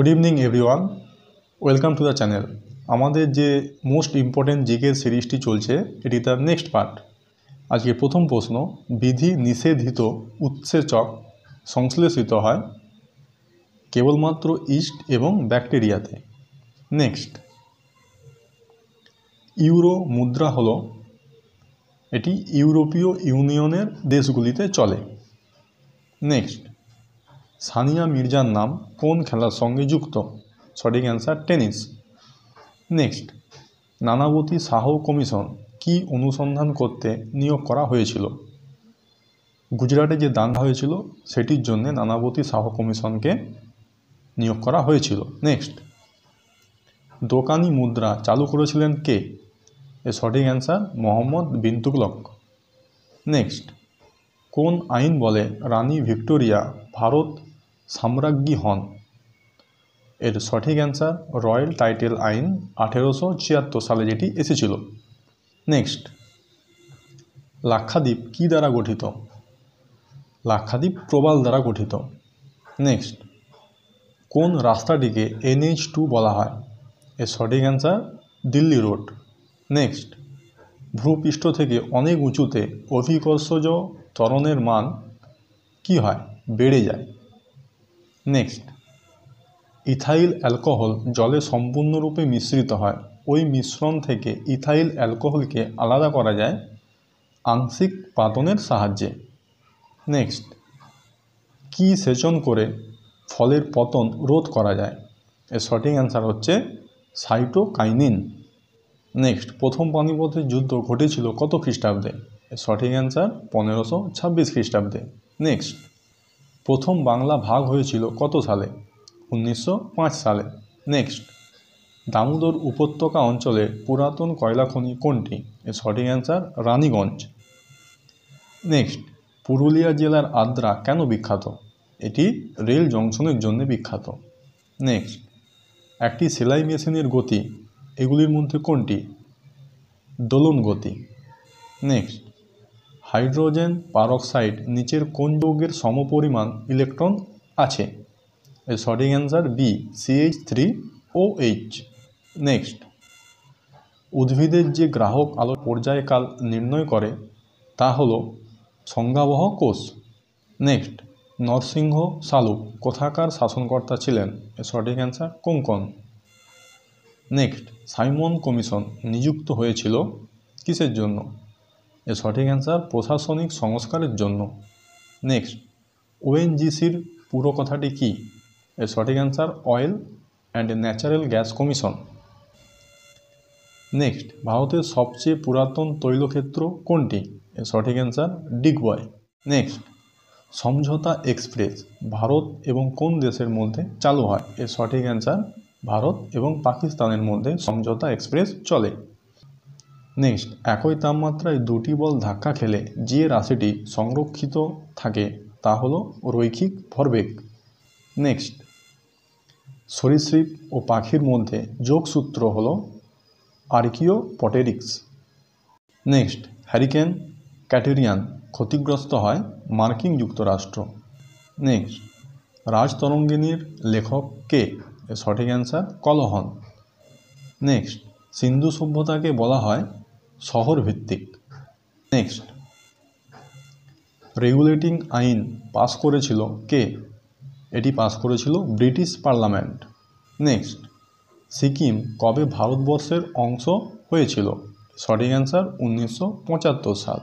good evening everyone welcome to the channel আমাদের যে most important জিকের সিরিজটি চলছে এটি তার নেক্সট পার্ট আজকে প্রথম প্রশ্ন বিধি নিষেধিত উৎসেচক সংশ্লেষিত হয় কেবলমাত্র ইস্ট এবং ব্যাকটেরিয়াতে নেক্সট ইউরো মুদ্রা হল এটি ইউরোপীয় ইউনিয়নের দেশগুলিতে চলে নেক্সট সানিয়া মির্জার নাম কোন খেলার সঙ্গে যুক্ত সঠিক answer tennis next Nanavati Shah commission কি অনুসন্ধান করতে নিয়োগ করা হয়েছিল গুজরাটে যে দাঙ্গা হয়েছিল সেটির জন্য নানাবতী শাহ কমিশনকে নিয়োগ করা হয়েছিল নেক্সট দোকানি মুদ্রা চালু করেছিলেন কে এ সঠিক অ্যান্সার মোহাম্মদ বিন্তুকলক নেক্সট কোন আইন বলে রানী ভিক্টোরিয়া ভারত সাম্রাজ্ঞী হন এর সঠিক অ্যান্সার রয়্যাল টাইটেল আইন আঠেরোশো ছিয়াত্তর সালে যেটি এসেছিল নেক্সট লাক্ষাদ্বীপ কি দ্বারা গঠিত লাক্ষাদ্বীপ প্রবাল দ্বারা গঠিত নেক্সট কোন রাস্তাটিকে এনএইচ টু বলা হয় এর সঠিক অ্যান্সার দিল্লি রোড নেক্সট ভূপৃষ্ঠ থেকে অনেক উঁচুতে অভিকর্ষজ ত্বরণের মান কি হয় বেড়ে যায় নেক্সট ইথাইল অ্যালকোহল জলে সম্পূর্ণরূপে মিশ্রিত হয় ওই মিশ্রণ থেকে ইথাইল অ্যালকোহলকে আলাদা করা যায় আংশিক পাতনের সাহায্যে নেক্সট কি সেচন করে ফলের পতন রোধ করা যায় এর সঠিক অ্যান্সার হচ্ছে সাইটোকাইনিন নেক্সট প্রথম পানিপথের যুদ্ধ ঘটেছিল কত খ্রিস্টাব্দে এর সঠিক অ্যান্সার পনেরোশো ছাব্বিশ খ্রিস্টাব্দে নেক্সট প্রথম বাংলা ভাগ হয়েছিল কত সালে উনিশশো সালে নেক্সট দামোদর উপত্যকা অঞ্চলে পুরাতন কয়লা খনি কোনটি এর সঠিক অ্যান্সার রানীগঞ্জ নেক্সট পুরুলিয়া জেলার আদ্রা কেন বিখ্যাত এটি রেল জংশনের জন্য বিখ্যাত নেক্সট একটি সেলাই মেশিনের গতি এগুলির মধ্যে কোনটি দোলন গতি নেক্সট হাইড্রোজেন পারক্সাইড নিচের কোন যৌগের সমপরিমাণ ইলেকট্রন আছে এর সঠিক answer B CH three O H next উদ্ভিদের যে গ্রাহক আলো পর্যায়কাল নির্ণয় করে তা হল সংজ্ঞাবহ কোষ নেক্সট নরসিংহ সালুক কোথাকার শাসনকর্তা ছিলেন এর সঠিক answer Konkan next Simon commission নিযুক্ত হয়েছিল কিসের জন্য এর সঠিক অ্যান্সার প্রশাসনিক সংস্কারের জন্য নেক্সট ওএনজিসির পুরো কথাটি কী এর সঠিক answer oil and natural gas commission next ভারতের সবচেয়ে পুরাতন তৈলক্ষেত্র কোনটি এর সঠিক answer Digboi next Samjhauta express Bharat এবং কোন দেশের মধ্যে চালু হয় এর সঠিক অ্যান্সার ভারত এবং পাকিস্তানের মধ্যে সমঝোতা এক্সপ্রেস চলে নেক্সট একই তাপমাত্রায় দুটি বল ধাক্কা খেলে যে রাশিটি সংরক্ষিত থাকে তা হল রৈখিক ভরবেগ নেক্সট সরীসৃপ ও পাখির মধ্যে যোগসূত্র হল আর্কিও পটেরিক্স নেক্সট হ্যারিকেন ক্যাটেরিয়ান ক্ষতিগ্রস্ত হয় মার্কিন যুক্তরাষ্ট্র নেক্সট রাজতরঙ্গিনীর লেখক কে সঠিক অ্যান্সার কলহন নেক্সট সিন্ধু সভ্যতাকে বলা হয় শহরভিত্তিক নেক্সট রেগুলেটিং আইন পাস করেছিল কে এটি পাস করেছিল ব্রিটিশ পার্লামেন্ট নেক্সট সিকিম কবে ভারতবর্ষের অংশ হয়েছিল সঠিক অ্যান্সার উনিশশো সাল